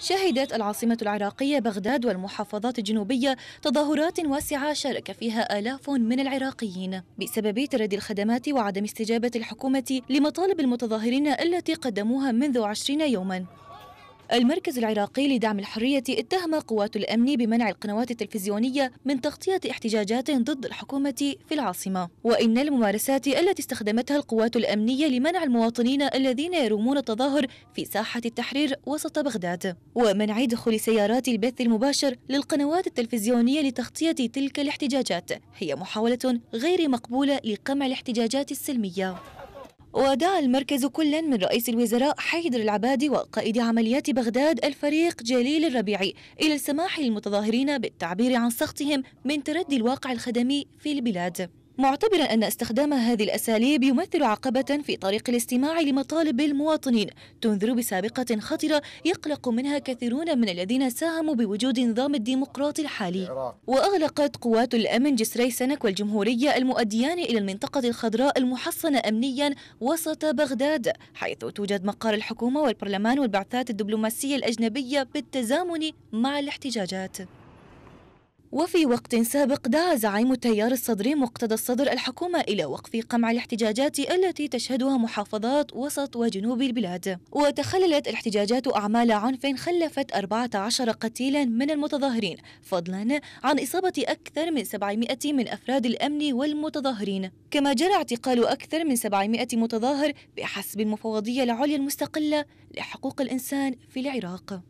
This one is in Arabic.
شهدت العاصمة العراقية بغداد والمحافظات الجنوبية تظاهرات واسعة شارك فيها آلاف من العراقيين بسبب تردي الخدمات وعدم استجابة الحكومة لمطالب المتظاهرين التي قدموها منذ عشرين يوماً المركز العراقي لدعم الحرية اتهم قوات الأمن بمنع القنوات التلفزيونية من تغطية احتجاجات ضد الحكومة في العاصمة وإن الممارسات التي استخدمتها القوات الأمنية لمنع المواطنين الذين يرومون التظاهر في ساحة التحرير وسط بغداد ومنع دخول سيارات البث المباشر للقنوات التلفزيونية لتغطية تلك الاحتجاجات هي محاولة غير مقبولة لقمع الاحتجاجات السلمية ودعا المركز كلا من رئيس الوزراء حيدر العبادي وقائد عمليات بغداد الفريق جليل الربيعي إلى السماح للمتظاهرين بالتعبير عن سخطهم من تردي الواقع الخدمي في البلاد معتبرا أن استخدام هذه الأساليب يمثل عقبة في طريق الاستماع لمطالب المواطنين تنذر بسابقة خطرة يقلق منها كثيرون من الذين ساهموا بوجود نظام الديمقراطي الحالي وأغلقت قوات الأمن جسري سنك والجمهورية المؤديان إلى المنطقة الخضراء المحصنة أمنيا وسط بغداد حيث توجد مقار الحكومة والبرلمان والبعثات الدبلوماسية الأجنبية بالتزامن مع الاحتجاجات وفي وقت سابق دعا زعيم التيار الصدري مقتدى الصدر الحكومة إلى وقف قمع الاحتجاجات التي تشهدها محافظات وسط وجنوب البلاد وتخللت الاحتجاجات أعمال عنف خلفت 14 قتيلا من المتظاهرين فضلا عن إصابة أكثر من 700 من أفراد الأمن والمتظاهرين كما جرى اعتقال أكثر من 700 متظاهر بحسب المفوضية العليا المستقلة لحقوق الإنسان في العراق